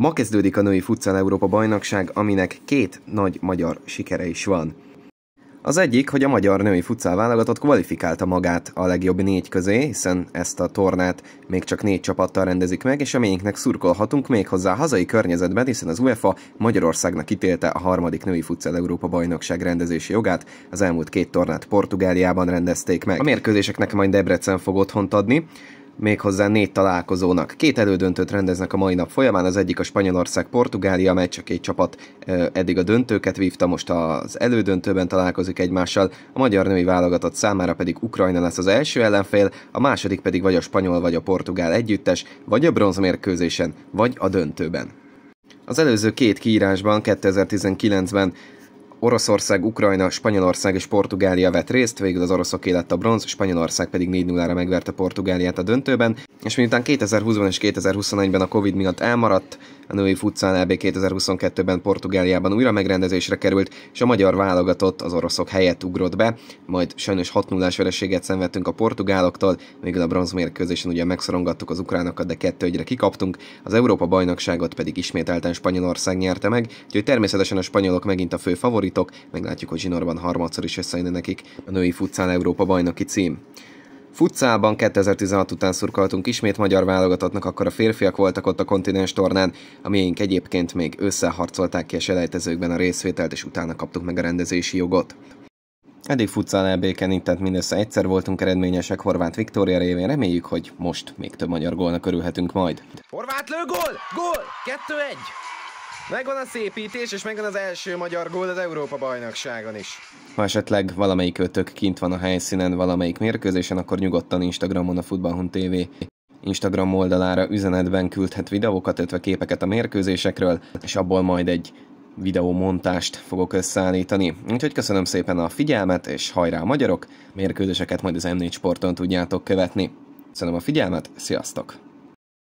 Ma kezdődik a női futcal Európa bajnokság, aminek két nagy magyar sikere is van. Az egyik, hogy a magyar női futszál válogatott kvalifikálta magát a legjobb négy közé, hiszen ezt a tornát még csak négy csapattal rendezik meg, és amelyiknek szurkolhatunk még hozzá hazai környezetben, hiszen az UEFA Magyarországnak ítélte a harmadik női futszál Európa bajnokság rendezési jogát, az elmúlt két tornát Portugáliában rendezték meg. A mérkőzéseknek majd Debrecen fog otthont adni, méghozzá négy találkozónak. Két elődöntőt rendeznek a mai nap folyamán, az egyik a Spanyolország-Portugália, mely csak egy csapat eddig a döntőket vívta, most az elődöntőben találkozik egymással, a magyar női válogatott számára pedig Ukrajna lesz az első ellenfél, a második pedig vagy a spanyol vagy a portugál együttes, vagy a bronzmérkőzésen, vagy a döntőben. Az előző két kiírásban 2019-ben Oroszország, Ukrajna, Spanyolország és Portugália vett részt, végül az oroszok lett a bronz, Spanyolország pedig 4-0-ra megverte Portugáliát a döntőben, és miután 2020-ban és 2021-ben a Covid miatt elmaradt, a női futszal EB 2022-ben Portugáliában újra megrendezésre került, és a magyar válogatott az oroszok helyett ugrott be, majd sajnos 6 0 vereséget szenvedtünk a portugáloktól, még a bronzmérkőzésen ugye megszorongattuk az ukránokat, de kettő egyre kikaptunk, az Európa bajnokságot pedig ismételten Spanyolország nyerte meg, úgyhogy természetesen a spanyolok megint a fő favoritok, meglátjuk, hogy zsinorban harmadszor is összejön nekik a női futszál Európa bajnoki cím futcában 2016 után szurkoltunk ismét magyar válogatottnak, akkor a férfiak voltak ott a kontinens tornán, amilyenk egyébként még összeharcolták ki a selejtezőkben a részvételt, és utána kaptuk meg a rendezési jogot. Eddig futszál elbéken itt, tehát mindössze egyszer voltunk eredményesek Horváth Viktória révén, reméljük, hogy most még több magyar gólnak örülhetünk majd. Horváth lő gól! Gól! 2-1! Megvan a szépítés, és megvan az első magyar gól az Európa-bajnokságon is. Ha esetleg valamelyik ötök kint van a helyszínen valamelyik mérkőzésen, akkor nyugodtan Instagramon a Futballhun TV Instagram oldalára üzenetben küldhet videókat, illetve képeket a mérkőzésekről, és abból majd egy videómontást fogok összeállítani. Úgyhogy köszönöm szépen a figyelmet, és hajrá magyarok! Mérkőzéseket majd az M4 Sporton tudjátok követni. Köszönöm a figyelmet, sziasztok!